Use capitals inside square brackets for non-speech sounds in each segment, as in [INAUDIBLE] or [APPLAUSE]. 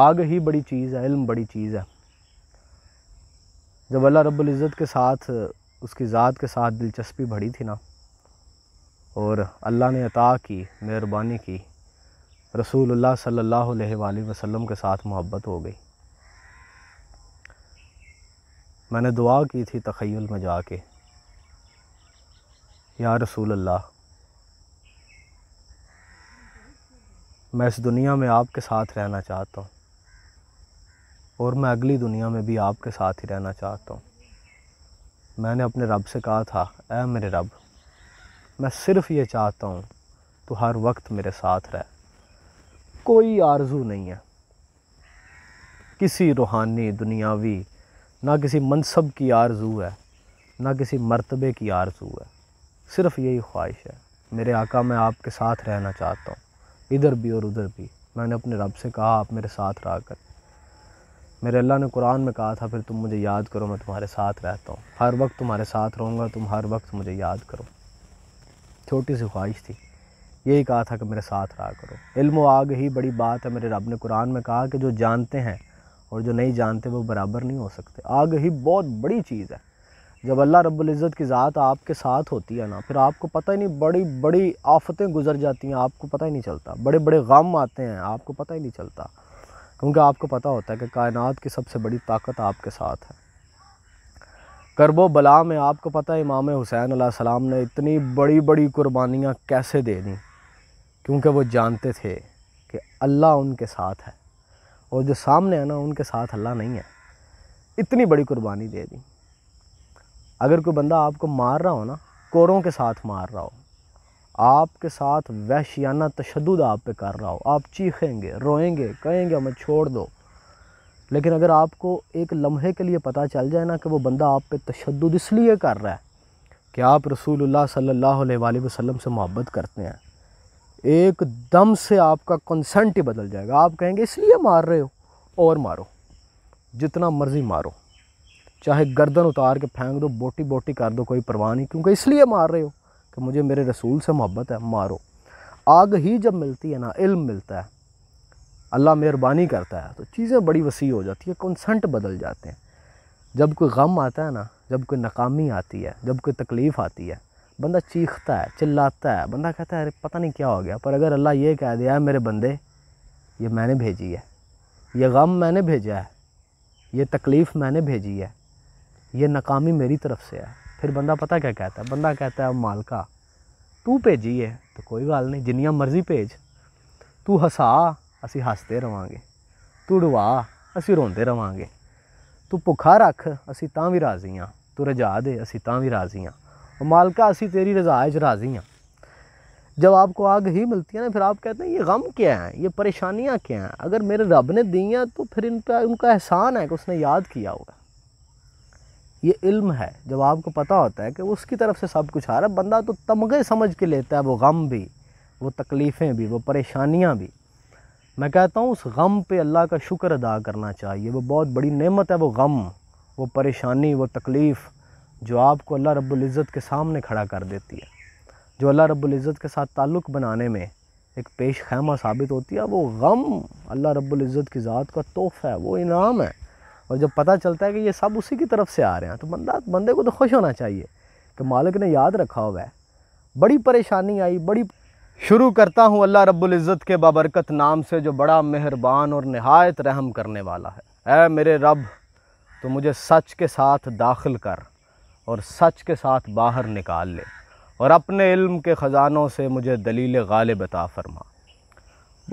आग ही बड़ी चीज़ है इल्म बड़ी चीज़ है जब अल्लाह इज़्ज़त के साथ उसकी ज़ात के साथ दिलचस्पी बढ़ी थी ना और अल्लाह ने अता की मेहरबानी की रसूलुल्लाह सल्लल्लाहु अलैहि वसल्लम के साथ मोहब्बत हो गई मैंने दुआ की थी तखयल में जाके या रसूल अल्लाह मैं इस दुनिया में आपके साथ रहना चाहता हूँ और मैं अगली दुनिया में भी आपके साथ ही रहना चाहता हूँ मैंने अपने रब से कहा था ए मेरे रब मैं सिर्फ ये चाहता हूँ तो हर वक्त मेरे साथ रह कोई आरजू नहीं है किसी रूहानी दुनियावी ना किसी मनसब की आरजू है ना किसी मर्तबे की आरजू है सिर्फ यही ख्वाहिश है मेरे आका मैं आपके साथ रहना चाहता हूँ इधर भी और उधर भी मैंने अपने रब से कहा आप मेरे साथ रहा कर मेरे अल्लाह ने कुरान में कहा था फिर तुम मुझे याद करो मैं तुम्हारे साथ रहता हूँ हर वक्त तुम्हारे साथ रहूँगा तुम हर वक्त मुझे याद करो छोटी सी ख्वाहिश थी यही कहा था कि मेरे साथ रहा करो इल्म आग ही बड़ी बात है मेरे रब ने कुरान में कहा कि जो जानते हैं और जो नहीं जानते वो बराबर नहीं हो सकते आग ही बहुत बड़ी चीज़ है जब अल्लाह रब्ज़त की ज़ात आपके साथ होती है ना फिर आपको पता ही नहीं बड़ी बड़ी आफतें गुजर जाती हैं आपको पता ही नहीं चलता बड़े बड़े गम आते हैं आपको पता ही नहीं चलता क्योंकि आपको पता होता है कि कायनात की सबसे बड़ी ताकत आपके साथ है करबो बला में आपको पता है इमाम हुसैन सलाम ने इतनी बड़ी बड़ी कुर्बानियाँ कैसे दे दी क्योंकि वो जानते थे कि अल्लाह उनके साथ है और जो सामने है ना उनके साथ अल्लाह नहीं है इतनी बड़ी कुर्बानी दे दी अगर कोई बंदा आपको मार रहा हो ना कोरों के साथ मार रहा हो आपके साथ वहशियाना तशद आप पे कर रहा हो आप चीखेंगे रोएंगे कहेंगे हमें छोड़ दो लेकिन अगर आपको एक लम्हे के लिए पता चल जाए ना कि वो बंदा आप पे तशद इसलिए कर रहा है कि आप रसूलुल्लाह सल्लल्लाहु अलैहि वसल्लम से मोहब्बत करते हैं एकदम से आपका कंसेंट ही बदल जाएगा आप कहेंगे इसलिए मार रहे हो और मारो जितना मर्ज़ी मारो चाहे गर्दन उतार के फेंक दो बोटी बोटी कर दो कोई परवाह नहीं क्योंकि इसलिए मार रहे हो कि मुझे मेरे रसूल से मोहब्बत है मारो आग ही जब मिलती है ना इल्म मिलता है अल्लाह मेहरबानी करता है तो चीज़ें बड़ी वसी हो जाती है कंसंट बदल जाते हैं जब कोई गम आता है ना जब कोई नाकामी आती है जब कोई तकलीफ़ आती है बंदा चीखता है चिल्लाता है बंदा कहता है अरे पता नहीं क्या हो गया पर अगर अल्लाह ये कह दिया है मेरे बंदे ये मैंने भेजी है ये गम मैंने भेजा है ये तकलीफ़ मैंने भेजी है ये नाकामी मेरी तरफ से है फिर बंदा पता क्या कहता है बंदा कहता है मालका तू भेजी है तो कोई गल नहीं जिन्नियां मर्जी भेज तू हसा असी हसते रवे तू ਡਵਾ असी रोंदते रवे तू भुखा रख असी ਤਾਂ ਵੀ ਰਾਜ਼ੀ ਹਾਂ ਤੂੰ ਰਜਾ ਦੇ ਅਸੀਂ ਤਾਂ ਵੀ और मालका असी तेरी रजाए राज़ी हाँ जब आपको आग ही मिलती है ना फिर आप कहते हैं ये गम क्या है ये परेशानियाँ क्या हैं अगर मेरे रब ने दी हैं तो फिर इन पर उनका एहसान है कि उसने याद किया हुआ ये इल्म है जब आपको पता होता है कि उसकी तरफ से सब कुछ आ रहा है बंदा तो तमगे समझ के लेता है वो गम भी वो तकलीफ़ें भी वो परेशानियाँ भी मैं कहता हूँ उस गम पे अल्लाह का शुक्र अदा करना चाहिए वो बहुत बड़ी नेमत है वो गम वो परेशानी वो तकलीफ़ जो आपको अल्लाह रब्ज़त के सामने खड़ा कर देती है जो अल्लाह रब्ज़त के साथ ताल्लुक़ बनाने में एक पेश खैमा साबित होती है वो गम अल्लाह रब्ज़त की ज़ात का तोहफ़ा है वो इनाम है और जब पता चलता है कि ये सब उसी की तरफ से आ रहे हैं तो बंदा बंदे को तो खुश होना चाहिए कि मालिक ने याद रखा हुआ है बड़ी परेशानी आई बड़ी शुरू करता हूँ अल्लाह रब्ज़त के बाबरकत नाम से जो बड़ा मेहरबान और नहायत रहम करने वाला है ए मेरे रब तो मुझे सच के साथ दाखिल कर और सच के साथ बाहर निकाल ले और अपने इल्म के ख़जानों से मुझे दलील गाले बता फरमा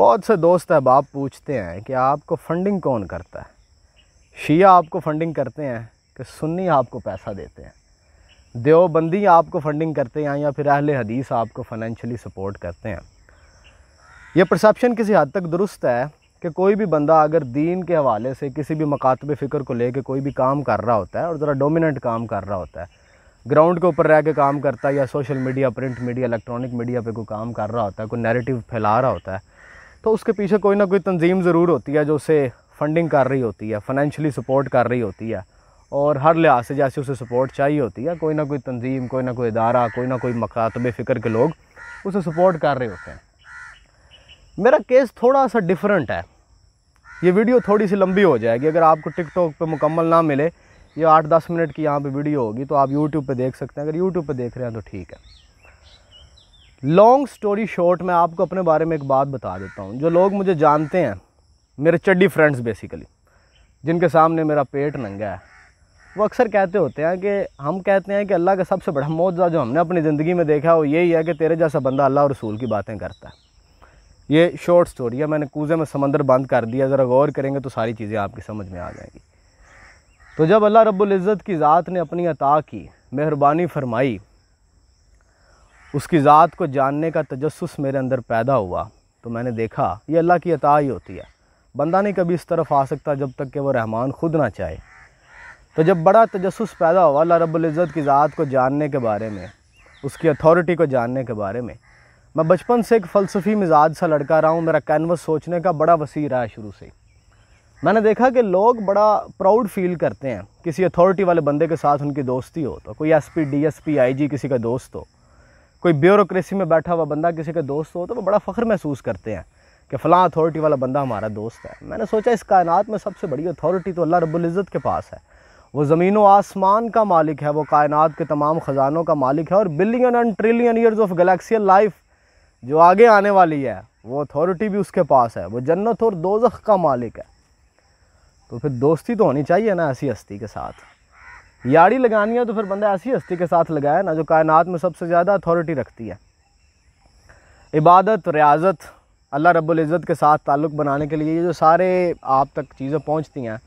बहुत से दोस्त अहबाब पूछते हैं कि आपको फ़ंडिंग कौन करता है शिया आपको फंडिंग करते हैं कि सुन्नी आपको पैसा देते हैं देवबंदी आपको फंडिंग करते हैं या फिर अहले हदीस आपको फाइनेंशियली सपोर्ट करते हैं यह परसेप्शन किसी हद तक दुरुस्त है कि कोई भी बंदा अगर दीन के हवाले से किसी भी मकातब फ़िक्र को लेके कोई भी काम कर रहा होता है और ज़रा डोमिनेंट काम कर रहा होता है ग्राउंड के ऊपर रह के काम करता है या social media print media electronic media पे कोई काम कर रहा होता है कोई नैरेटिव फैला रहा होता है तो उसके पीछे कोई ना कोई तंजीम ज़रूर होती है जो उसे फंडिंग कर रही होती है फाइनेंशियली सपोर्ट कर रही होती है और हर लिहाज से जैसे उसे सपोर्ट चाहिए होती है कोई ना कोई तंजीम कोई ना कोई इदारा कोई ना कोई मकातब फ़िक्र के लोग उसे सपोर्ट कर रहे होते हैं मेरा केस थोड़ा सा डिफरेंट है ये वीडियो थोड़ी सी लंबी हो जाएगी अगर आपको टिकटॉक पे मुकम्मल ना मिले ये आठ दस मिनट की यहाँ पे वीडियो होगी तो आप यूट्यूब पे देख सकते हैं अगर यूट्यूब पे देख रहे हैं तो ठीक है लॉन्ग स्टोरी शॉर्ट मैं आपको अपने बारे में एक बात बता देता हूँ जो लोग मुझे जानते हैं मेरे चड्डी फ्रेंड्स बेसिकली जिनके सामने मेरा पेट नंगा है वो अक्सर कहते होते हैं कि हम कहते हैं कि अल्लाह का सबसे बड़ा मुआवजा जो हमने अपनी ज़िंदगी में देखा वो यही है कि तेरे जैसा बंदा अल्लाह और रसूल की बातें करता है ये शॉर्ट स्टोरी है मैंने कूजे में समंदर बंद कर दिया ज़रा गौर करेंगे तो सारी चीज़ें आपकी समझ में आ जाएंगी तो जब अल्लाह रब्ज़त की ज़ात ने अपनी अता की मेहरबानी फरमाई उसकी ज़ात को जानने का तजस मेरे अंदर पैदा हुआ तो मैंने देखा ये अल्लाह की अता ही होती है बंदा नहीं कभी इस तरफ आ सकता जब तक कि वो रहमान खुद ना चाहे तो जब बड़ा तजस पैदा हुआ अल्लाह रब्ज़त की ज़ात को जानने के बारे में उसकी अथॉरिटी को जानने के बारे में मैं बचपन से एक फ़लसफ़ी मिजाज सा लड़का रहा हूँ मेरा कैनवस सोचने का बड़ा वसी रहा है शुरू से मैंने देखा कि लोग बड़ा प्राउड फील करते हैं किसी अथॉरिटी वाले बंदे के साथ उनकी दोस्ती हो तो कोई एसपी डीएसपी आईजी किसी का दोस्त हो कोई ब्यूरोक्रेसी में बैठा हुआ बंदा किसी का दोस्त हो तो वो बड़ा फ़ख्र महसूस करते हैं कि फ़लाँ अथॉरिटी वाला बंदा हमारा दोस्त है मैंने सोचा इस कायनात में सबसे बड़ी अथॉरिटी तो अल्लाह रब्ज़त के पास है वो ज़मीन व आसमान का मालिक है वो कायनात के तमाम ख़जानों का मालिक है और billion and trillion years of glacial life जो आगे आने वाली है वो अथॉरिटी भी उसके पास है वो जन्नत और दोजख का मालिक है तो फिर दोस्ती तो होनी चाहिए ना ऐसी हस्ती के साथ यारी लगानी है तो फिर बंदा ऐसी हस्ती के साथ लगाए ना जो कायनात में सबसे ज़्यादा अथॉरिटी रखती है इबादत रियाजत अल्लाह इज़्ज़त के साथ ताल्लुक़ बनाने के लिए ये जो सारे आप तक चीज़ें पहुँचती हैं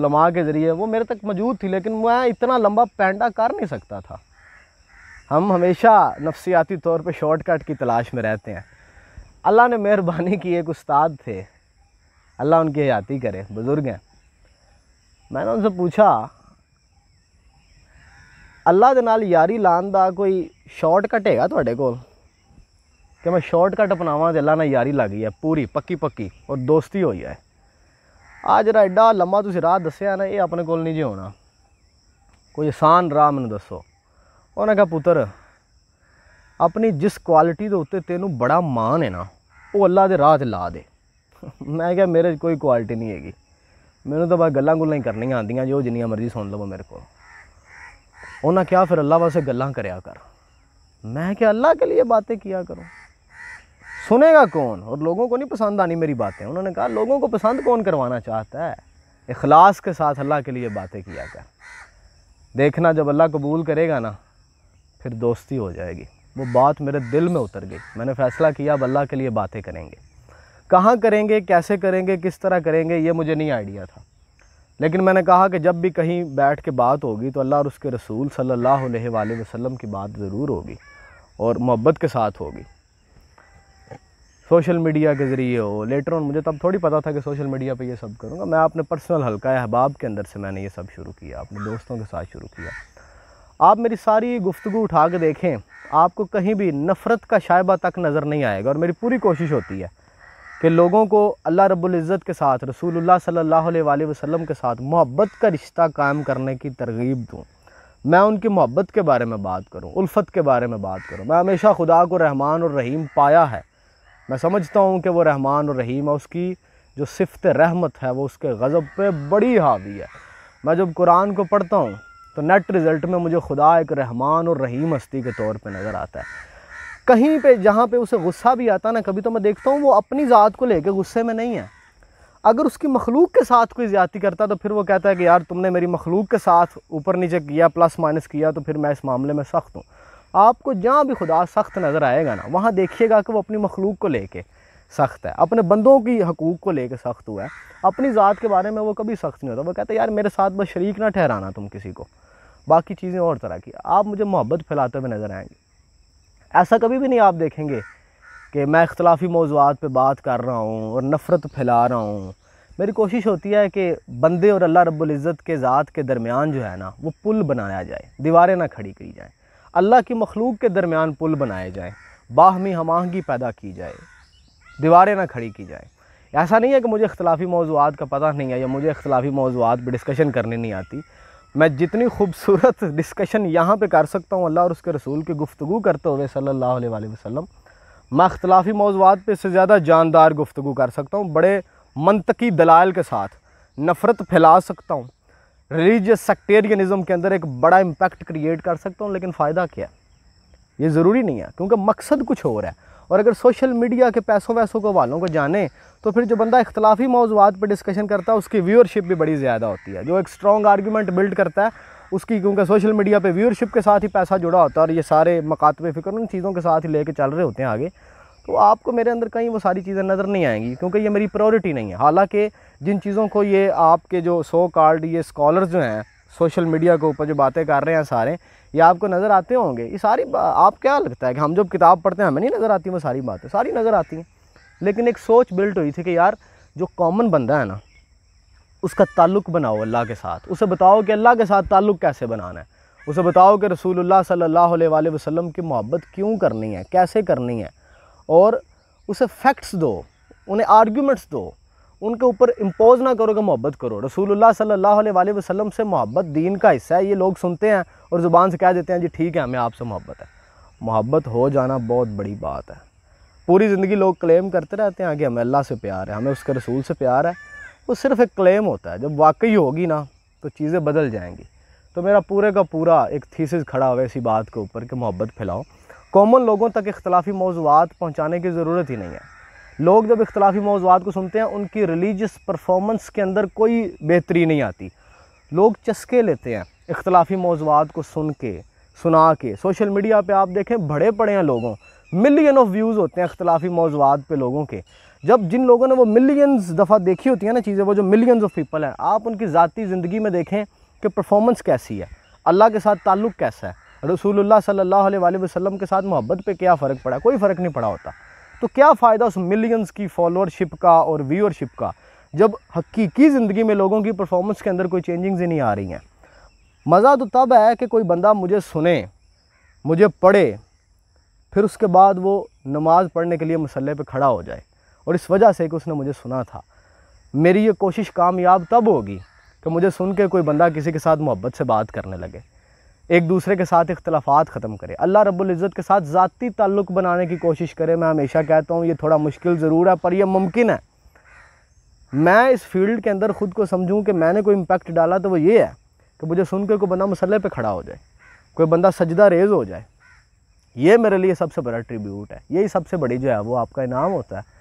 लमा के ज़रिए वो मेरे तक मौजूद थी लेकिन मैं इतना लंबा पैंडा कर नहीं सकता था हम हमेशा नफसियाती तौर पे शॉर्टकट की तलाश में रहते हैं अल्लाह ने मेहरबानी की एक उस्ताद थे अल्लाह उनकी हयाती करे बुज़ुर्ग हैं मैंने उनसे पूछा अल्लाह के नाल यारी लान का कोई शॉर्टकट हैगा थोड़े कोल ਕਿ ਮੈਂ ਸ਼ਾਰਟਕਟ ਅਪਣਾਵਾਂ ਤੇ ਅੱਲਾ ਨਾਲ ਯਾਰੀ ਲੱਗੀ ਹੈ ਪੂਰੀ ਪੱਕੀ ਪੱਕੀ ਔਰ ਦੋਸਤੀ ਹੋਈ ਹੈ ਆ ਜਿਹੜਾ ਐਡਾ ਲੰਮਾ ਤੁਸੀਂ ਰਾਹ ਦੱਸਿਆ ਨਾ ਇਹ ਆਪਣੇ ਕੋਲ ਨਹੀਂ ਜੇ ਹੋਣਾ ਕੋਈ ਆਸਾਨ ਰਾਹ ਮੈਨੂੰ ਦੱਸੋ ਉਹਨਾਂ ਦਾ ਪੁੱਤਰ ਆਪਣੀ ਜਿਸ ਕੁਆਲਿਟੀ ਦੇ ਉੱਤੇ ਤੈਨੂੰ ਬੜਾ ਮਾਣ ਹੈ ਨਾ ਉਹ ਅੱਲਾ ਦੇ ਰਾਹ ਤੇ ਲਾ ਦੇ ਮੈਂ ਕਿਹਾ ਮੇਰੇ ਕੋਈ ਕੁਆਲਿਟੀ ਨਹੀਂ ਹੈਗੀ ਮੈਨੂੰ ਤਾਂ ਬਸ ਗੱਲਾਂ ਗੁੱਲਾਂ ਹੀ ਕਰਨੀਆਂ ਆਉਂਦੀਆਂ ਜੋ ਜਿੰਨੀਆਂ ਮਰਜ਼ੀ ਸੁਣ ਲਵੋ ਮੇਰੇ ਕੋਲ ਉਹਨਾਂ ਕਿਹਾ ਫਿਰ ਅੱਲਾ ਵਾਸਤੇ ਗੱਲਾਂ ਕਰਿਆ ਕਰ ਮੈਂ ਕਿਹਾ ਅੱਲਾ ਕੇ ਲਈ ਬਾਤیں ਕੀਆ ਕਰੂੰ सुनेगा कौन और लोगों को नहीं पसंद आनी मेरी बातें उन्होंने कहा लोगों को पसंद कौन करवाना चाहता है इखलास के साथ अल्लाह के लिए बातें किया कर देखना जब अल्लाह कबूल करेगा ना फिर दोस्ती हो जाएगी वो बात मेरे दिल में उतर गई मैंने फ़ैसला किया अब अल्लाह के लिए बातें करेंगे कहाँ करेंगे कैसे करेंगे किस तरह करेंगे ये मुझे नहीं आइडिया था लेकिन मैंने कहा कि जब भी कहीं बैठ के बात होगी तो अल्लाह और उसके रसूल सल्लल्लाहु अलैहि वसल्लम की बात ज़रूर होगी और मोहब्बत के साथ होगी सोशल मीडिया के ज़रिए हो लेटर ऑन मुझे तब थोड़ी पता था कि सोशल मीडिया पे ये सब करूँगा मैं अपने पर्सनल हल्का अहबाब के अंदर से मैंने ये सब शुरू किया अपने दोस्तों के साथ शुरू किया आप मेरी सारी गुफ्तु उठा के देखें आपको कहीं भी नफ़रत का शायबा तक नज़र नहीं आएगा और मेरी पूरी कोशिश होती है कि लोगों को अल्लाह रब्ज़त के साथ रसूल सल्ला अलैहि के साथ मोहब्बत का रिश्ता कायम करने की तरगीब दूँ मैं उनकी मोहब्बत के बारे में बात करूँ उल्फ़त के बारे में बात करूँ मैं हमेशा खुदा को रहमान और रहीम पाया है मैं समझता हूँ कि वो रहमान और रहीम है उसकी जो सिफत रहमत है वो उसके गज़ब पे बड़ी हावी है मैं जब कुरान को पढ़ता हूँ तो नेट रिज़ल्ट में मुझे खुदा एक रहमान और रहीम हस्ती के तौर पे नज़र आता है कहीं पे जहाँ पे उसे गुस्सा भी आता ना कभी तो मैं देखता हूँ वो अपनी ज़ात को लेके गुस्से में नहीं है अगर उसकी मखलूक के साथ कोई ज़्यादा करता तो फिर वो कहता है कि यार तुमने मेरी मखलूक के साथ ऊपर नीचे किया प्लस माइनस किया तो फिर मैं इस मामले में सख्त हूँ आपको जहाँ भी खुदा सख्त नज़र आएगा ना वहाँ देखिएगा कि वो अपनी मखलूक को लेके सख्त है अपने बंदों की हकूक़ को लेके सख्त हुआ है अपनी ज़ात के बारे में वो कभी सख्त नहीं होता वो कहते यार मेरे साथ बस शरीक ना ठहराना तुम किसी को बाकी चीज़ें और तरह की आप मुझे मोहब्बत फैलाते हुए नज़र आएंगे ऐसा कभी भी नहीं आप देखेंगे कि मैं इख्तलाफी मौजूद पर बात कर रहा हूँ और नफ़रत फैला रहा हूँ मेरी कोशिश होती है कि बंदे और अल्लाह इज़्ज़त के ज़ात के दरमियान जो है ना वो पुल बनाया जाए दीवारें ना खड़ी की जाएँ अल्लाह की मखलूक के दरमियान पुल बनाए जाए बाहमी हमाहंगी पैदा की जाए दीवारें ना खड़ी की जाए ऐसा नहीं है कि मुझे अख्तलाफी मौजूद का पता नहीं है या मुझे अख्तलाफी मौजूद पर डिस्कशन करने नहीं आती मैं जितनी खूबसूरत डिस्कशन यहाँ पर कर सकता हूँ अल्लाह और उसके रसूल की गुफ्तु करते हुए सल्ला वसम मैं अख्तलाफी मौजूद पर इससे ज़्यादा जानदार गुफ्तु कर सकता हूँ बड़े मनतकी दलाल के साथ नफ़रत फैला सकता हूँ रिलीजियस सेक्टेरियनिज़म के अंदर एक बड़ा इम्पैक्ट क्रिएट कर सकता हूँ लेकिन फ़ायदा क्या है ये ज़रूरी नहीं है क्योंकि मकसद कुछ हो रहा है और अगर सोशल मीडिया के पैसों वैसों को वालों को जाने तो फिर जो बंदा इख्तलाफी मौजूद पर डिस्कशन करता है उसकी व्यूअरशिप भी बड़ी ज़्यादा होती है जो एक स्ट्रॉन्ग आर्गूमेंट बिल्ड करता है उसकी क्योंकि सोशल मीडिया पर व्यूअरशिप के साथ ही पैसा जुड़ा होता है और ये सारे मकातब फ़िक्र उन चीज़ों के साथ ही कर चल रहे होते हैं आगे तो आपको मेरे अंदर कहीं वो सारी चीज़ें नज़र नहीं आएंगी क्योंकि ये मेरी प्रायोरिटी नहीं है हालांकि जिन चीज़ों को ये आपके जो सो कार्ड ये स्कॉलर्स जो हैं सोशल मीडिया के ऊपर जो बातें कर रहे हैं सारे ये आपको नज़र आते होंगे ये सारी आप क्या लगता है कि हम जब किताब पढ़ते हैं हमें नहीं नज़र आती वो सारी बातें सारी नज़र आती हैं लेकिन एक सोच बिल्ट हुई थी कि यार जो कॉमन बंदा है ना उसका ताल्लुक़ बनाओ अल्लाह के साथ उसे बताओ कि अल्लाह के साथ ताल्लुक़ कैसे बनाना है उसे बताओ कि रसूलुल्लाह सल्लल्लाहु अलैहि वसल्लम की मोहब्बत क्यों करनी है कैसे करनी है और उसे फैक्ट्स दो उन्हें आर्ग्यूमेंट्स दो उनके ऊपर इम्पोज ना करो कि मोहब्बत करो रसूलुल्लाह सल्लल्लाहु अलैहि वसल्लम से मोहब्बत दीन का हिस्सा है ये लोग सुनते हैं और ज़ुबान से कह देते हैं जी ठीक है हमें आपसे मोहब्बत है मोहब्बत हो जाना बहुत बड़ी बात है पूरी ज़िंदगी लोग क्लेम करते रहते हैं कि हमें अल्लाह से प्यार है हमें उसके रसूल से प्यार है वो सिर्फ़ एक क्लेम होता है जब वाकई होगी ना तो चीज़ें बदल जाएंगी तो मेरा पूरे का पूरा एक थीसिस खड़ा हुआ इसी बात के ऊपर कि मोहब्बत फैलाओ कॉमन लोगों तक इख्तलाफी मौजूद पहुँचाने की ज़रूरत ही नहीं है लोग जब इख्तलाफी मौजूद को सुनते हैं उनकी रिलीजस परफॉर्मेंस के अंदर कोई बेहतरी नहीं आती लोग चस्के लेते हैं इख्तलाफी मौजूद को सुन के सुना के सोशल मीडिया पर आप देखें बड़े पड़े हैं लोगों मिलियन ऑफ व्यूज़ होते हैं इख्तलाफी मौजूद पर लोगों के जब जिन लोगों ने वो मिलियंस दफ़ा देखी होती है ना चीज़ें वो जो मिलियंस ऑफ पीपल हैं आप उनकी ज़ाती ज़िंदगी में देखें कि परफॉर्मेंस कैसी है अल्लाह के साथ ताल्लुक़ कैसा है रसूलुल्लाह सल्लल्लाहु अलैहि वसल्लम के साथ मोहब्बत पे क्या फ़र्क पड़ा कोई फ़र्क नहीं पड़ा होता तो क्या फ़ायदा उस मिलियंस की फॉलोअरशिप का और व्यूअरशिप का जब हकीकी ज़िंदगी में लोगों की परफॉर्मेंस के अंदर कोई चेंजिंग्स ही नहीं आ रही हैं मज़ा तो तब है कि कोई बंदा मुझे सुने मुझे पढ़े फिर उसके बाद वो नमाज़ पढ़ने के लिए मसल्ले पर खड़ा हो जाए और इस वजह से कि उसने मुझे सुना था मेरी ये कोशिश कामयाब तब होगी कि मुझे सुन के कोई बंदा किसी के साथ मोहब्बत से बात करने लगे एक दूसरे के साथ इख्तलाफात ख़त्म करें अल्लाह रबुल्ज़त के साथ ज़ाती ताल्लुक़ बनाने की कोशिश करें मैं हमेशा कहता हूँ ये थोड़ा मुश्किल ज़रूर है पर यह मुमकिन है मैं इस फील्ड के अंदर ख़ुद को समझूँ कि मैंने कोई इम्पेक्ट डाला तो वो ये है कि मुझे सुन के कोई बंदा मसल पर खड़ा हो जाए कोई बंदा सजदा रेज हो जाए ये मेरे लिए सबसे बड़ा ट्रिब्यूट है यही सबसे बड़ी जो है वो आपका इनाम होता है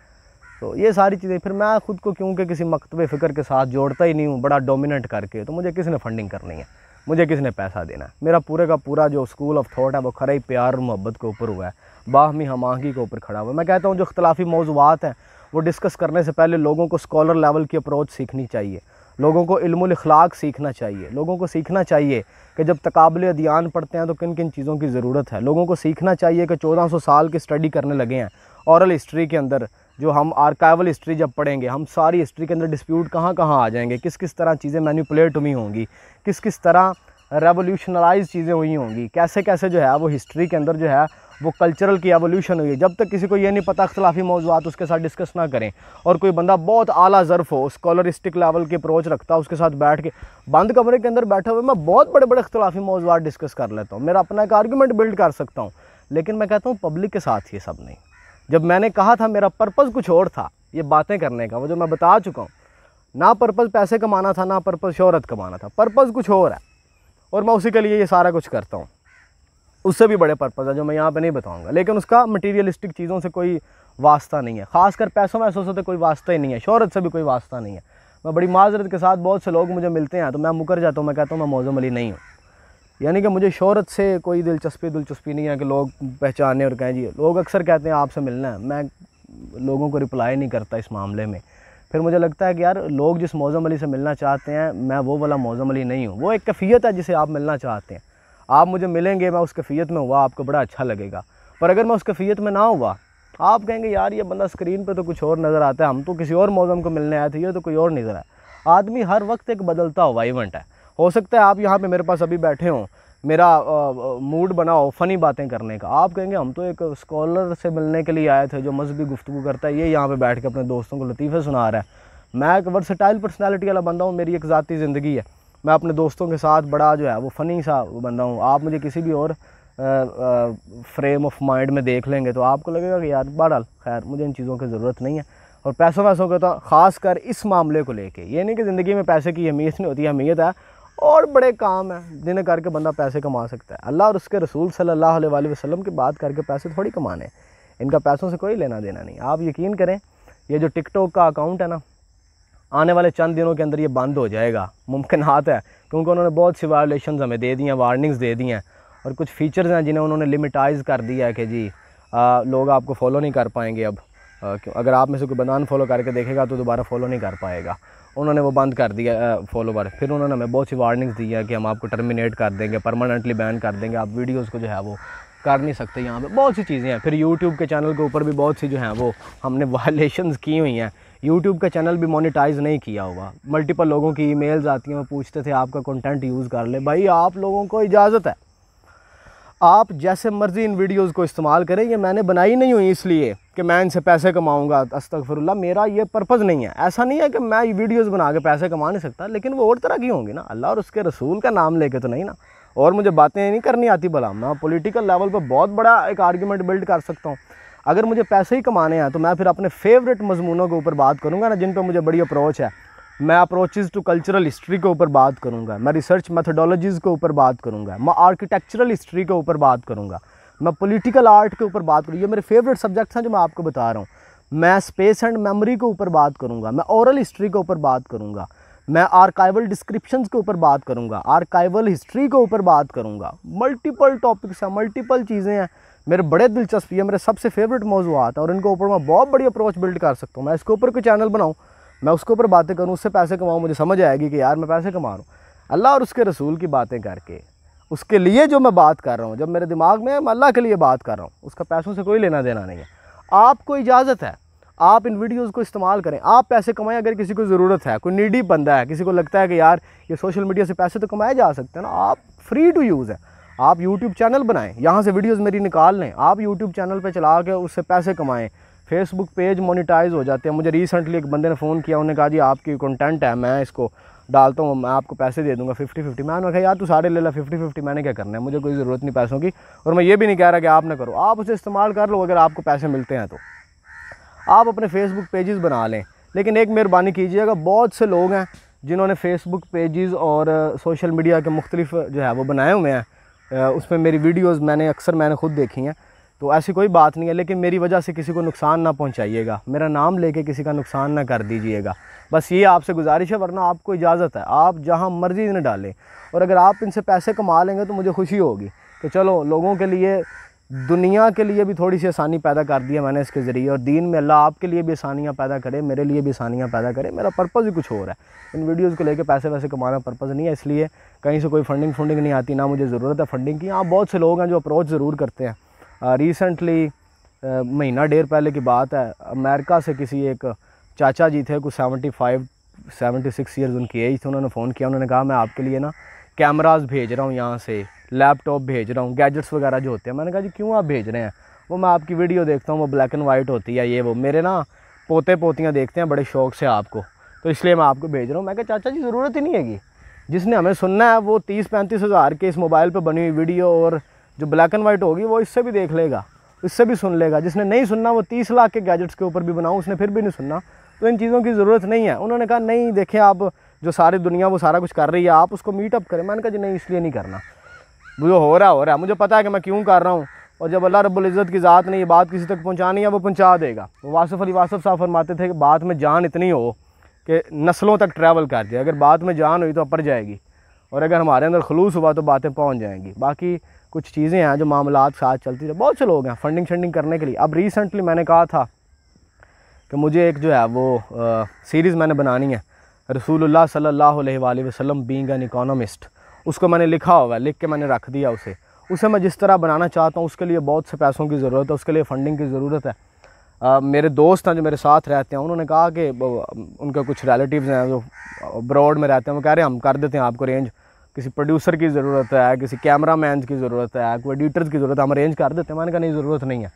तो ये सारी चीज़ें फिर मैं ख़ुद को क्योंकि किसी मकतब फ़िक्र के साथ जोड़ता ही नहीं हूँ बड़ा डोमिनेट करके तो मुझे किसी ने फंडिंग करनी है मुझे किसने पैसा देना मेरा पूरे का पूरा जो स्कूल ऑफ थाट है वो खरा ही प्यार और मोहब्बत के ऊपर हुआ है बाहमी हम आहंगी के ऊपर खड़ा हुआ मैं कहता हूँ जो अख्तलाफी मौजूद हैं वो डिस्कस करने से पहले लोगों को स्कॉलर लेवल की अप्रोच सीखनी चाहिए लोगों को इल्मुलखलाक सीखना चाहिए लोगों को सीखना चाहिए कि जब तकबल अदियान पढ़ते हैं तो किन किन चीज़ों की ज़रूरत है लोगों को सीखना चाहिए कि 1400 साल की स्टडी करने लगे हैं औरल हिस्ट्री के अंदर जो हम आर्काइवल हिस्ट्री जब पढ़ेंगे हम सारी हिस्ट्री के अंदर डिस्प्यूट कहाँ कहाँ आ जाएंगे किस किस तरह चीज़ें मैनिपुलेट हुई होंगी किस किस तरह रेवोल्यूशनलाइज चीज़ें हुई होंगी कैसे कैसे जो है वो हिस्ट्री के अंदर जो है वो कल्चरल की एवोल्यूशन हुई है जब तक किसी को ये नहीं पता अख्तलाफी मौजूद उसके साथ डिस्कस ना करें और कोई बंदा बहुत आला ज़र्फ हो स्कॉलरिस्टिक लेवल की अप्रोच रखता है उसके साथ बैठ के बंद कमरे के अंदर बैठे हुए मैं बहुत बड़े बड़े अख्तलाफी मौजूद डिस्कस कर लेता हूँ मेरा अपना एक आर्ग्यूमेंट बिल्ड कर सकता हूँ लेकिन मैं कहता हूँ पब्लिक के साथ ये सब नहीं जब मैंने कहा था मेरा पर्पज़ कुछ और था ये बातें करने का वो जो मैं बता चुका हूँ ना पर्पज़ पैसे कमाना था ना पर्पज़ शहरत कमाना था पर्पज़ कुछ और है और मैं उसी के लिए ये सारा कुछ करता हूँ उससे भी बड़े पर्पज़ है जो मैं यहाँ पे नहीं बताऊँगा लेकिन उसका मटीरियलिस्टिक चीज़ों से कोई वास्ता नहीं है ख़ासकर पैसों में ऐसा तो कोई वास्ता ही नहीं है शहरत से भी कोई वास्ता नहीं है मैं बड़ी माजरत के साथ बहुत से लोग मुझे मिलते हैं तो मैं मुकर जाता हूँ मैं कहता हूँ मैं मौजूम अली नहीं हूँ यानी कि मुझे शहरत से कोई दिलचस्पी दिलचस्पी नहीं है कि लोग पहचाने और कहें जी लोग अक्सर कहते हैं आपसे मिलना है मैं लोगों को रिप्लाई नहीं करता इस मामले में फिर मुझे लगता है कि यार लोग जिस मौज़म अली से मिलना चाहते हैं मैं वो वाला मौज़म अली नहीं हूँ वो एक कैफ़ियत है जिसे आप मिलना चाहते हैं आप मुझे मिलेंगे मैं उस कैफ़ियत में हुआ आपको बड़ा अच्छा लगेगा पर अगर मैं उस कफ़ीत में ना हुआ आप कहेंगे यार ये बंदा स्क्रीन पर तो कुछ और नज़र आता है हम तो किसी और मौज़म को मिलने आए थे ये तो कोई और नज़र आया आदमी हर वक्त एक बदलता हुआ इवेंट है हो सकता है आप यहाँ पे मेरे पास अभी बैठे हों मेरा मूड बना हो फ़नी बातें करने का आप कहेंगे हम तो एक स्कॉलर से मिलने के लिए आए थे जो मजहबी गुफ्तु करता है ये यहाँ पे बैठ के अपने दोस्तों को लतीफ़े सुना रहा है मैं एक वर्सटाइल पर्सनैलिटी वाला बंदा हूँ मेरी एक ज़ाती ज़िंदगी है मैं अपने दोस्तों के साथ बड़ा जो है वो फ़नी सा बंदा हूँ आप मुझे किसी भी और फ्रेम ऑफ माइंड में देख लेंगे तो आपको लगेगा कि यार बहरहाल खैर मुझे इन चीज़ों की ज़रूरत नहीं है और पैसों वैसों का तो खासकर इस मामले को लेके ये नहीं कि ज़िंदगी में पैसे की अहमियत नहीं होती अहमियत है और बड़े काम हैं जिन्हें करके बंदा पैसे कमा सकता है अल्लाह और उसके रसूल सल्लल्लाहु अलैहि वसल्लम की बात करके पैसे थोड़ी कमाने इनका पैसों से कोई लेना देना नहीं आप यकीन करें ये जो टिकटॉक का अकाउंट है ना आने वाले चंद दिनों के अंदर ये बंद हो जाएगा मुमकिन हाथ है क्योंकि उन्होंने बहुत सी वायोलेशन हमें दे दी हैं वार्निंग्स दे दी हैं और कुछ फीचर्स हैं जिन्हें उन्होंने लिमिटाइज़ कर दिया है कि जी आ, लोग आपको फॉलो नहीं कर पाएंगे अब अगर आप में से कोई बंदा फॉलो करके देखेगा तो दोबारा फॉलो नहीं कर पाएगा उन्होंने वो बंद कर दिया फॉलोवर फिर उन्होंने हमें बहुत सी वार्निंग्स दी है कि हम आपको टर्मिनेट कर देंगे परमानेंटली बैन कर देंगे आप वीडियोज़ को जो है वो कर नहीं सकते यहाँ पर बहुत सी चीज़ें हैं फिर यूट्यूब के चैनल के ऊपर भी बहुत सी जो हैं वो हमने वायलेशन [LAUGHS] की हुई हैं यूट्यूब का चैनल भी मोनिटाइज नहीं किया हुआ मल्टीपल लोगों की ईमेल्स आती हैं वो पूछते थे आपका कंटेंट यूज़ कर ले भाई आप लोगों को इजाज़त है आप जैसे मर्ज़ी इन वीडियोज़ को इस्तेमाल करें ये मैंने बनाई नहीं हुई इसलिए कि मैं इनसे पैसे कमाऊंगा अस्तफ़रल्ला मेरा ये पर्पज़ नहीं है ऐसा नहीं है कि मैं वीडियोज़ बना के पैसे कमा नहीं सकता लेकिन वो और तरह की होंगी ना अल्लाह और उसके रसूल का नाम लेके तो नहीं ना और मुझे बातें नहीं करनी आती भला मैं पॉलिटिकल लेवल पर बहुत बड़ा एक आर्ग्यूमेंट बिल्ड कर सकता हूँ अगर मुझे पैसे ही कमाने हैं तो मैं फिर अपने फेवरेट मजमूनों के ऊपर बात करूँगा ना जिन पर मुझे बड़ी अप्रोच है मैं अप्रोचेज़ टू कल्चरल हिस्ट्री के ऊपर बात करूँगा मैं रिसर्च मैथडोलॉजीज़ के ऊपर बात करूँगा मैं आर्किटेक्चरल हिस्ट्री के ऊपर बात करूँगा मैं पॉलिटिकल आर्ट के ऊपर बात करूँ ये मेरे फेवरेट सब्जेक्ट्स हैं जो मैं आपको बता रहा हूँ मैं स्पेस एंड मेमोरी के ऊपर बात करूँगा मैं औरल हिस्ट्री के ऊपर बात करूँगा मैं आर्काइवल डिस्क्रिप्शन के ऊपर बात करूँगा आर्काइवल हिस्ट्री के ऊपर बात करूँगा मल्टीपल टॉपिक्स हैं मल्टीपल चीज़ें हैं मेरे बड़े दिलचस्पी है मेरे सबसे फेवरेट मौजूद हैं और इनके ऊपर मैं बहुत बड़ी अप्रोच बिल्ड कर सकता हूँ मैं इसके ऊपर कोई चैनल बनाऊँ मैं उसके ऊपर बातें करूँ उससे पैसे कमाऊँ मुझे समझ आएगी कि यार मैं पैसे कमा रहा हूँ अल्लाह और उसके रसूल की बातें करके उसके लिए जो मैं बात कर रहा हूँ जब मेरे दिमाग में मैं अल्लाह के लिए बात कर रहा हूँ उसका पैसों से कोई लेना देना नहीं है आपको इजाज़त है आप इन वीडियोस को इस्तेमाल करें आप पैसे कमाएं अगर किसी को ज़रूरत है कोई नीडी बंदा है किसी को लगता है कि यार ये सोशल मीडिया से पैसे तो कमाए जा सकते हैं ना आप फ्री टू यूज़ है आप यूट्यूब चैनल बनाएं यहाँ से वीडियोस मेरी निकाल लें आप यूट्यूब चैनल पर चला के उससे पैसे कमाएँ फेसबुक पेज मोनिटाइज हो जाते हैं मुझे रिसेंटली एक बंदे ने फ़ोन किया उन्होंने कहा जी आपकी कंटेंट है मैं इसको डालता हूँ मैं आपको पैसे दे दूँगा फिफ्टी फिफ्टी मैंने कहा यार तू सारे ले ला फिफ्टी फिफ्टी मैंने क्या करना है मुझे कोई ज़रूरत नहीं पैसों की और मैं ये भी नहीं कह रहा कि आप ना करो आप उसे इस्तेमाल कर लो अगर आपको पैसे मिलते हैं तो आप अपने फेसबुक पेजेस बना लें लेकिन एक मेहरबानी कीजिएगा बहुत से लोग हैं जिन्होंने फेसबुक पेजेस और सोशल मीडिया के मुख्तलिफ जो है वो बनाए हुए हैं उसमें मेरी वीडियोस मैंने अक्सर मैंने खुद देखी हैं तो ऐसी कोई बात नहीं है लेकिन मेरी वजह से किसी को नुकसान ना पहुंचाइएगा मेरा नाम लेके किसी का नुकसान ना कर दीजिएगा बस ये आपसे गुजारिश है वरना आपको इजाज़त है आप जहाँ मर्ज़ी इन्हें डालें और अगर आप इनसे पैसे कमा लेंगे तो मुझे खुशी होगी कि तो चलो लोगों के लिए दुनिया के लिए भी थोड़ी सी आसानी पैदा कर दी है मैंने इसके ज़रिए और दीन में अल्लाह आपके लिए भी आसानियाँ पैदा करे मेरे लिए भी आसानियाँ पैदा करे मेरा पर्पज़ ही कुछ और है इन वीडियोज़ को लेकर पैसे वैसे कमाना पर्पज़ नहीं है इसलिए कहीं से कोई फंडिंग फंडिंग नहीं आती ना मुझे ज़रूरत है फंडिंग की यहाँ बहुत से लोग हैं जो अप्रोच ज़रूर करते हैं रिसेंटली महीना डेढ़ पहले की बात है अमेरिका से किसी एक चाचा जी थे कुछ seventy five seventy six years उनकी एज थी उन्होंने फ़ोन किया उन्होंने कहा मैं आपके लिए ना कैमराज भेज रहा हूँ यहाँ से लैपटॉप भेज रहा हूँ गैजेट्स वगैरह जो होते हैं मैंने कहा जी क्यों आप भेज रहे हैं वो मैं आपकी वीडियो देखता हूँ वो ब्लैक एंड वाइट होती है ये वो मेरे ना पोते पोतियाँ देखते हैं बड़े शौक से आपको तो इसलिए मैं आपको भेज रहा हूँ मैं कहा चाचा जी ज़रूरत ही नहीं हैगी जिसने हमें सुनना है वो तीस पैंतीस हज़ार के इस मोबाइल पर बनी हुई वीडियो और जो ब्लैक एंड वाइट होगी वो इससे भी देख लेगा इससे भी सुन लेगा जिसने नहीं सुनना वो तीस लाख के गैजेट्स के ऊपर भी बनाऊँ उसने फिर भी नहीं सुनना तो इन चीज़ों की ज़रूरत नहीं है उन्होंने कहा नहीं देखें आप जो सारी दुनिया वो सारा कुछ कर रही है आप उसको मीटअप करें मैंने कहा जी नहीं इसलिए नहीं करना जो हो रहा हो रहा है मुझे पता है कि मैं क्यों कर रहा हूँ और जब अल्लाह रब्ज़त की ज़ात ने ये बात किसी तक पहुँचानी है वो पहुँचा देगा वासफ़ अली वासफ़ साहब फरमाते थे कि बात में जान इतनी हो कि नस्लों तक ट्रैवल कर जाए अगर बात में जान हुई तो अपर जाएगी और अगर हमारे अंदर खलूस हुआ तो बातें पहुँच जाएंगी बाकी कुछ चीज़ें हैं जो मामला के साथ चलती थी बहुत से लोग हैं फंडिंग शंडिंग करने के लिए अब रिसेंटली मैंने कहा था कि मुझे एक जो है वो सीरीज़ मैंने बनानी है रसूलुल्लाह सल्लल्लाहु अलैहि वसल्लम बीइंग एन इकोनॉमिस्ट उसको मैंने लिखा हुआ है लिख के मैंने रख दिया उसे उसे मैं जिस तरह बनाना चाहता हूँ उसके लिए बहुत से पैसों की ज़रूरत है उसके लिए फ़ंडिंग की ज़रूरत है आ, मेरे दोस्त हैं जो मेरे साथ रहते हैं उन्होंने कहा कि उनके कुछ रिलेटिव्स हैं जो ब्रॉड में रहते हैं वो कह रहे हैं हम कर देते हैं आपको रेंज किसी प्रोड्यूसर की ज़रूरत है किसी कैमरा मैन की ज़रूरत है कोई एडिटर्स की ज़रूरत है हम अरेंज कर देते हैं मैंने कहा नहीं ज़रूरत नहीं है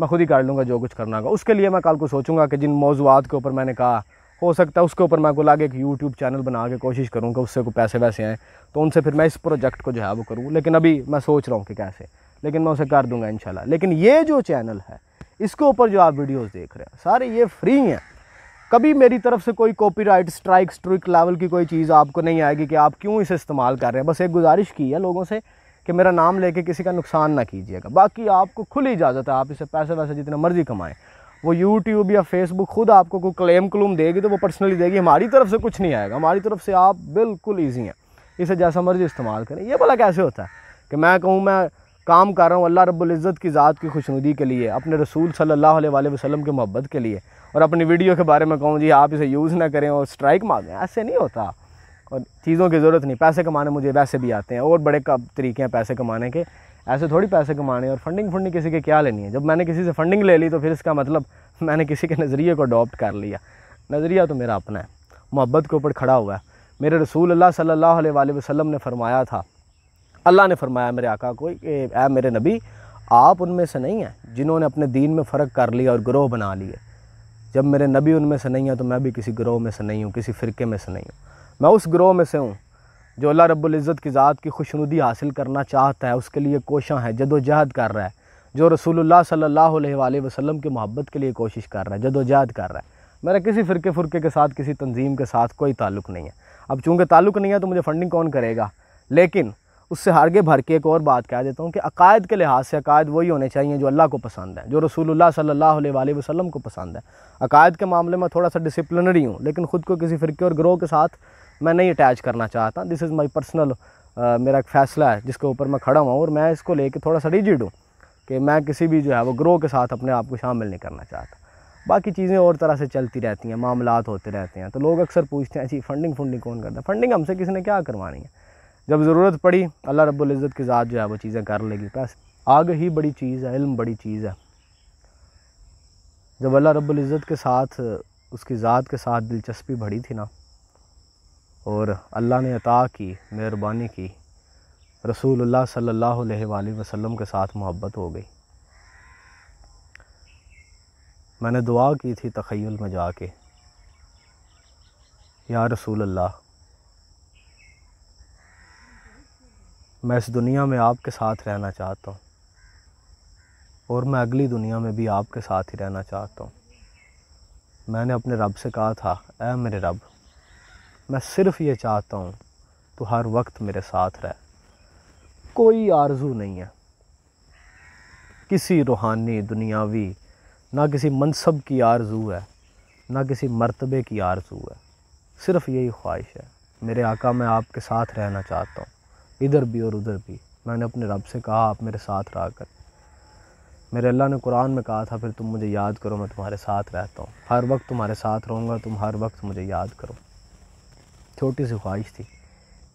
मैं खुद ही कर लूँगा जो कुछ करना होगा उसके लिए मैं कल को सोचूंगा कि जिन मौजूद के ऊपर मैंने कहा हो सकता है उसके ऊपर मैं को लागे एक यूट्यूब चैनल बना के कोशिश करूँ कि उससे कोई पैसे वैसे आएँ तो उनसे फिर मैं इस प्रोजेक्ट को जो है वो करूँ लेकिन अभी मैं सोच रहा हूँ कि कैसे लेकिन मैं उसे कर दूँगा इन लेकिन ये जो चैनल है इसके ऊपर जो आप वीडियोज़ देख रहे हैं सारे ये फ्री हैं कभी मेरी तरफ से कोई कॉपीराइट स्ट्राइक स्ट्रिक लेवल की कोई चीज़ आपको नहीं आएगी कि आप क्यों इसे इस्तेमाल कर रहे हैं बस एक गुजारिश की है लोगों से कि मेरा नाम लेके किसी का नुकसान ना कीजिएगा बाकी आपको खुली इजाज़त है आप इसे पैसे वैसे जितना मर्ज़ी कमाएं वो यूट्यूब या फेसबुक खुद आपको कोई क्लेम क्लूम देगी तो वो पर्सनली देगी हमारी तरफ से कुछ नहीं आएगा हमारी तरफ से आप बिल्कुल ईजी हैं इसे जैसा मर्ज़ी इस्तेमाल करें ये भला कैसे होता है कि मैं कहूँ मैं काम कर रहा हूँ अल्लाह रब्ज़त की ज़ात की खुशनुदी के लिए अपने रसूल सल्ला वसलम की मोहब्बत के लिए और अपनी वीडियो के बारे में कहूँ जी आप इसे यूज़ ना करें और स्ट्राइक दें ऐसे नहीं होता और चीज़ों की ज़रूरत नहीं पैसे कमाने मुझे वैसे भी आते हैं और बड़े कब तरीके हैं पैसे कमाने के ऐसे थोड़ी पैसे कमाने और फंडिंग फंडिंग किसी के क्या लेनी है जब मैंने किसी से फंडिंग ले ली तो फिर इसका मतलब [LAUGHS] मैंने किसी के नज़रिए को अडॉप्ट कर लिया नज़रिया तो मेरा अपना है मोहब्बत के ऊपर खड़ा हुआ है मेरे रसूल अल्लाह सल्लल्लाहु अलैहि वसल्लम ने फरमाया था अल्लाह ने फरमाया मेरे आका को कि मेरे नबी आप उनमें से नहीं हैं जिन्होंने अपने दीन में फ़र्क कर लिया और ग्रोह बना लिए जब मेरे नबी उनमें से नहीं है तो मैं भी किसी ग्रोह में से नहीं हूँ किसी फ़िरके में से नहीं हूँ मैं उस ग्रोह में से हूँ जो अल्लाह रब्ज़त की ज़ात की खुशनुदी हासिल करना चाहता है उसके लिए कोशां हैं जदोजहद कर रहा है जो रसूलुल्लाह सल्लल्लाहु अलैहि वसल्लम की मोहब्बत के लिए कोशिश कर रहा है जदोजहद कर रहा है मेरा किसी फ़िरके फ़ुरके के साथ किसी तंजीम के साथ कोई ताल्लुक नहीं है अब चूँकि ताल्लुक नहीं है तो मुझे फ़ंडिंग कौन करेगा लेकिन उससे हारगे भर के एक और बात कह देता हूँ कि अकायद के लिहाज से अकायद वही होने चाहिए जो अल्लाह को पसंद है जो रसूलुल्लाह सल्लल्लाहु अलैहि वसल्लम को पसंद है अकायद के मामले में थोड़ा सा डिसिप्लिनरी हूँ लेकिन ख़ुद को किसी फ़िरके और ग्रोह के साथ मैं नहीं अटैच करना चाहता दिस इज़ माई पर्सनल मेरा एक फ़ैसला है जिसके ऊपर मैं खड़ा हुआ और मैं इसको लेकर थोड़ा सा रिजिड हूँ कि मैं किसी भी जो है वो ग्रोह के साथ अपने आप को शामिल नहीं करना चाहता बाकी चीज़ें और तरह से चलती रहती हैं मामला होते रहते हैं तो लोग अक्सर पूछते हैं जी फंडिंग फंडिंग कौन करता है फंडिंग हमसे किसी ने क्या करवानी है जब ज़रूरत पड़ी अल्लाह रब्ज़त के साथ जो है वो चीज़ें कर लेगी बस आग ही बड़ी चीज़ है इल्म बड़ी चीज़ है जब अल्लाह रब्ज़त के साथ उसकी ज़ात के साथ दिलचस्पी बढ़ी थी ना और अल्लाह ने अता की मेहरबानी की रसूलुल्लाह सल्लल्लाहु अलैहि वसल्लम के साथ मोहब्बत हो गई मैंने दुआ की थी तखयल में जाके या रसूल अल्लाह मैं इस दुनिया में आपके साथ रहना चाहता हूँ और मैं अगली दुनिया में भी आपके साथ ही रहना चाहता हूँ मैंने अपने रब से कहा था ए मेरे रब मैं सिर्फ़ ये चाहता हूँ तो हर वक्त मेरे साथ रह कोई आरजू नहीं है किसी रूहानी दुनियावी ना किसी मनसब की आरजू है ना किसी मर्तबे की आरजू है सिर्फ़ यही ख्वाहिश है मेरे आका मैं आपके साथ रहना चाहता हूँ इधर भी और उधर भी मैंने अपने रब से कहा आप मेरे साथ रहा कर मेरे अल्लाह ने कुरान में कहा था फिर तुम मुझे याद करो मैं तुम्हारे साथ रहता हूँ हर वक्त तुम्हारे साथ रहूँगा तुम हर वक्त मुझे याद करो छोटी सी ख्वाहिश थी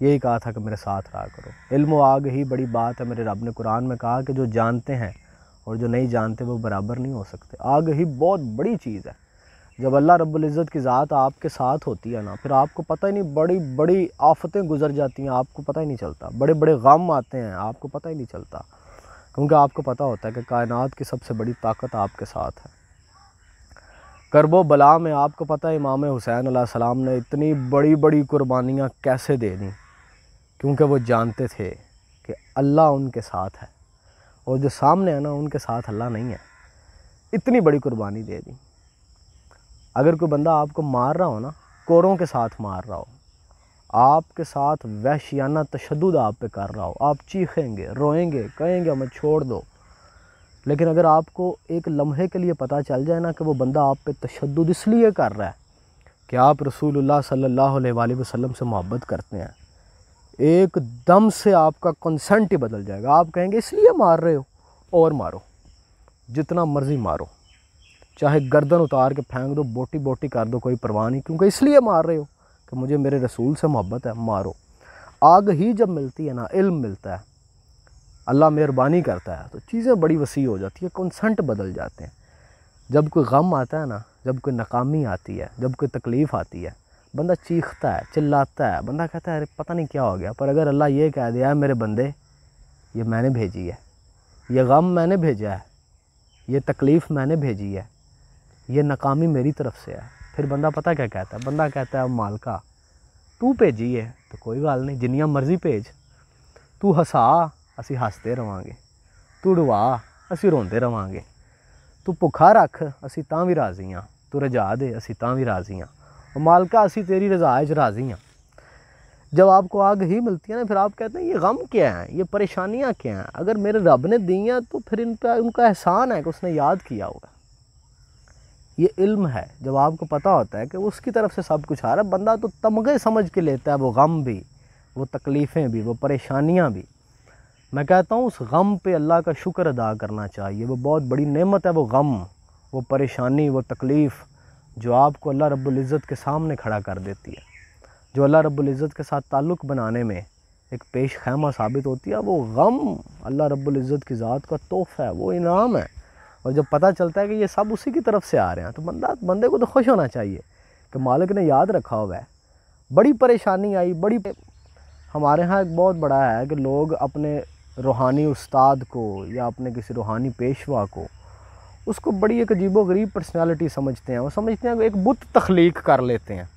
यही कहा था कि मेरे साथ रहा करो इल्म आग ही बड़ी बात है मेरे रब ने कुरान में कहा कि जो जानते हैं और जो नहीं जानते वो बराबर नहीं हो सकते आग ही बहुत बड़ी चीज़ है जब अल्लाह रब्ज़त की ज़ात आपके साथ होती है ना फिर आपको पता ही नहीं बड़ी बड़ी आफतें गुजर जाती हैं आपको पता ही नहीं चलता बड़े बड़े गम आते हैं आपको पता ही नहीं चलता क्योंकि आपको पता होता है कि कायनात की सबसे बड़ी ताकत आपके साथ है करबो बला में आपको पता है इमाम हुसैन सलाम ने इतनी बड़ी बड़ी कुर्बानियाँ कैसे दे दी क्योंकि वो जानते थे कि अल्लाह उनके साथ है और जो सामने है ना उनके साथ अल्लाह नहीं है इतनी बड़ी कुर्बानी दे दी अगर कोई बंदा आपको मार रहा हो ना कोरों के साथ मार रहा हो आपके साथ वहशियाना तशद आप पे कर रहा हो आप चीखेंगे रोएंगे कहेंगे हमें छोड़ दो लेकिन अगर आपको एक लम्हे के लिए पता चल जाए ना कि वो बंदा आप पे तशद इसलिए कर रहा है कि आप रसूलुल्लाह सल्लल्लाहु अलैहि वसल्लम से मोहब्बत करते हैं एक दम से आपका कंसेंट ही बदल जाएगा आप कहेंगे इसलिए मार रहे हो और मारो जितना मर्ज़ी मारो चाहे गर्दन उतार के फेंक दो बोटी बोटी कर दो कोई परवाह नहीं क्योंकि इसलिए मार रहे हो कि मुझे मेरे रसूल से मोहब्बत है मारो आग ही जब मिलती है ना इल्म मिलता है अल्लाह मेहरबानी करता है तो चीज़ें बड़ी वसी हो जाती है कंसंट बदल जाते हैं जब कोई गम आता है ना जब कोई नाकामी आती है जब कोई तकलीफ़ आती है बंदा चीखता है चिल्लाता है बंदा कहता है अरे पता नहीं क्या हो गया पर अगर अल्लाह ये कह दिया है मेरे बंदे ये मैंने भेजी है ये गम मैंने भेजा है ये तकलीफ़ मैंने भेजी है ये नाकामी मेरी तरफ से है फिर बंदा पता क्या कहता है बंदा कहता है मालका तू भेजी है तो कोई गल नहीं जिन्नियां मर्जी भेज तू हसा असी हसते ਰਵਾਂਗੇ तू ਡਵਾ असी ਰੋਂਦੇ ਰਵਾਂਗੇ तू भुखा रख असी ਤਾਂ ਵੀ ਰਾਜ਼ੀ ਹਾਂ ਤੂੰ ਰਜਾ ਦੇ ਅਸੀਂ ਤਾਂ ਵੀ और मालका असी तेरी रजाए राजी हाँ जब आपको आग ही मिलती है ना फिर आप कहते हैं ये गम क्या है ये परेशानियाँ क्या हैं अगर मेरे रब ने दी हैं तो फिर इन पर उनका एहसान है कि उसने याद किया होगा ये इल्म है जब आपको पता होता है कि उसकी तरफ से सब कुछ आ रहा है बंदा तो तमगे समझ के लेता है वो गम भी वो तकलीफ़ें भी वो परेशानियाँ भी मैं कहता हूँ उस गम पे अल्लाह का शुक्र अदा करना चाहिए वो बहुत बड़ी नेमत है वो गम वो परेशानी वो तकलीफ़ जो आपको अल्लाह रब्ज़त के सामने खड़ा कर देती है जो अल्लाह रब्ज़त के साथ ताल्लुक़ बनाने में एक पेश खैमा साबित होती है वो गम अल्लाह रब्ज़त की ज़ात का तोहफ़ा है वो इनाम है और जब पता चलता है कि ये सब उसी की तरफ से आ रहे हैं तो बंदा बंदे को तो खुश होना चाहिए कि मालिक ने याद रखा हुआ है बड़ी परेशानी आई बड़ी हमारे यहाँ एक बहुत बड़ा है कि लोग अपने रूहानी उस्ताद को या अपने किसी रूहानी पेशवा को उसको बड़ी एक अजीबो गरीब पर्सनैलिटी समझते हैं और समझते हैं कि एक बुत तख्लीक कर लेते हैं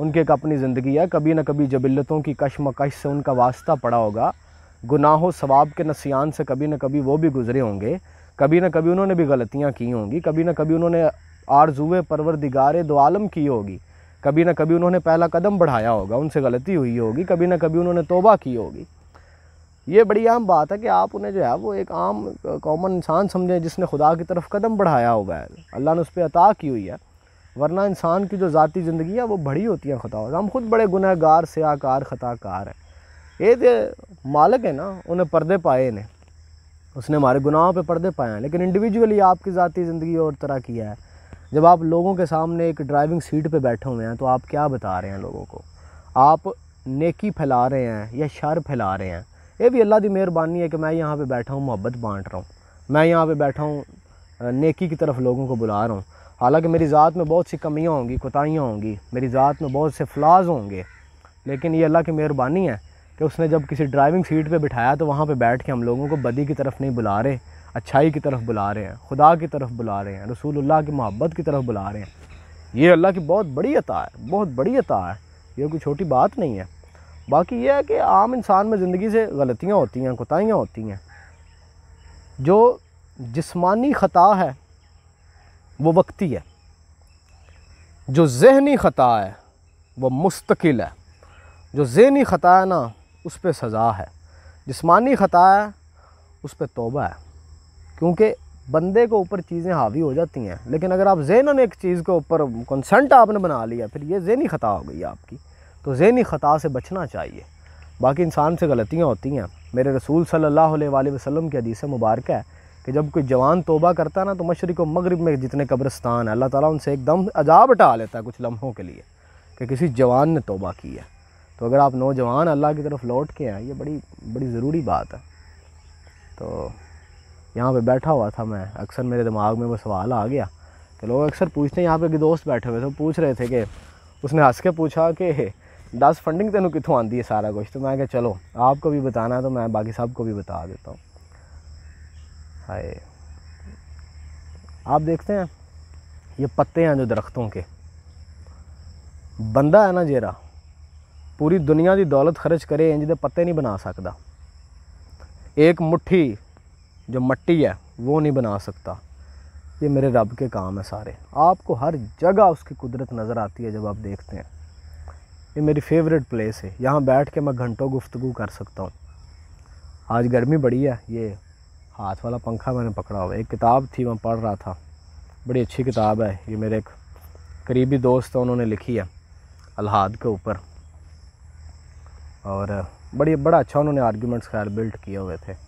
उनकी एक अपनी ज़िंदगी है कभी ना कभी जबिलतों की कशमकश से उनका वास्ता पड़ा होगा गुनाहों सवाब के नसीान से कभी ना कभी वो भी गुज़रे होंगे कभी ना कभी उन्होंने भी गलतियाँ की होंगी कभी ना कभी उन्होंने आरजुए परवर दो आलम की होगी कभी ना कभी उन्होंने पहला कदम बढ़ाया होगा उनसे गलती हुई होगी कभी ना कभी उन्होंने तोबा की होगी ये बड़ी आम बात है कि आप उन्हें जो है वो एक आम कॉमन इंसान समझें जिसने खुदा की तरफ कदम बढ़ाया हुआ है अल्लाह ने उस पर अता की हुई है वरना इंसान की जो ज़ाती ज़िंदगी है वो बड़ी होती है ख़ुदा हम खुद बड़े गुनहगार से आकार खताकार हैं ये मालिक है ना उन्हें पर्दे पाए इन्हें उसने हमारे गुनाहों पे पर्दे पाए हैं लेकिन इंडिविजुअली आपकी ज़ाती ज़िंदगी और तरह की है जब आप लोगों के सामने एक ड्राइविंग सीट पे बैठे हुए हैं तो आप क्या बता रहे हैं लोगों को आप नेकी फैला रहे हैं या शर फैला रहे हैं ये भी अल्लाह की मेहरबानी है कि मैं यहाँ पर बैठा हूँ मोहब्बत बाँट रहा हूँ मैं यहाँ पर बैठा हूँ नेकी की तरफ लोगों को बुला रहा हूँ हालांकि मेरी ज़ात में बहुत सी कमियाँ होंगी कोताहियाँ होंगी मेरी ज़ात में बहुत से फ्लाज होंगे लेकिन ये अल्लाह की मेहरबानी है कि उसने जब किसी ड्राइविंग सीट पे बिठाया तो वहाँ पे बैठ के हम लोगों को बदी की तरफ नहीं बुला रहे अच्छाई की तरफ बुला रहे हैं खुदा की तरफ बुला रहे हैं रसूलुल्लाह की मोहब्बत की तरफ बुला रहे हैं ये अल्लाह की बहुत बड़ी अता है बहुत बड़ी अता है ये कोई छोटी बात नहीं है बाकी यह है कि आम इंसान में ज़िंदगी से गलतियाँ होती हैं कोताहियाँ होती हैं जो जिस्मानी ख़ता है वो वक्ती है जो जहनी ख़ता है वो मुस्तकिल है जो जहनी ख़ता है ना उस पर सज़ा है जिसमानी ख़ता है उस पर तोबा है क्योंकि बंदे को ऊपर चीज़ें हावी हो जाती हैं लेकिन अगर आप जहन एक चीज़ के ऊपर कंसेंट आपने बना लिया फिर ये जहनी ख़ता हो गई आपकी तो जहनी ख़ता से बचना चाहिए बाकी इंसान से गलतियाँ होती हैं मेरे रसूल सल्लल्लाहु अलैहि वसल्लम की हदीस मुबारक है कि जब कोई जवान तोबा करता है ना तो मशरक़ मगरब में जितने कब्रस्तान हैं अल्लाह ताला उनसे एकदम अजाब हटा लेता है कुछ लम्हों के लिए कि किसी जवान ने तोबा की है तो अगर आप नौजवान अल्लाह की तरफ लौट के आए ये बड़ी बड़ी ज़रूरी बात है तो यहाँ पे बैठा हुआ था मैं अक्सर मेरे दिमाग में वो सवाल आ गया तो लोग अक्सर पूछते हैं यहाँ पे कि दोस्त बैठे हुए थे पूछ रहे थे कि उसने हंस के पूछा कि दस फंडिंग तेनों कितों आती है सारा कुछ तो मैं क्या चलो आपको भी बताना है तो मैं बाकी सबको भी बता देता हूँ हाय आप देखते हैं ये पत्ते हैं जो दरख्तों के बंदा है ना जेरा पूरी दुनिया की दौलत खर्च करे इंज के पत्ते नहीं बना सकता एक मुट्ठी जो मट्टी है वो नहीं बना सकता ये मेरे रब के काम है सारे आपको हर जगह उसकी कुदरत नज़र आती है जब आप देखते हैं ये मेरी फेवरेट प्लेस है यहाँ बैठ के मैं घंटों गुफ्तु कर सकता हूँ आज गर्मी बड़ी है ये हाथ वाला पंखा मैंने पकड़ा हुआ एक किताब थी मैं पढ़ रहा था बड़ी अच्छी किताब है ये मेरे एक करीबी दोस्त है उन्होंने लिखी है अलहाद के ऊपर और बड़ी बड़ा अच्छा उन्होंने आर्ग्यूमेंट्स खैर बिल्ड किए हुए थे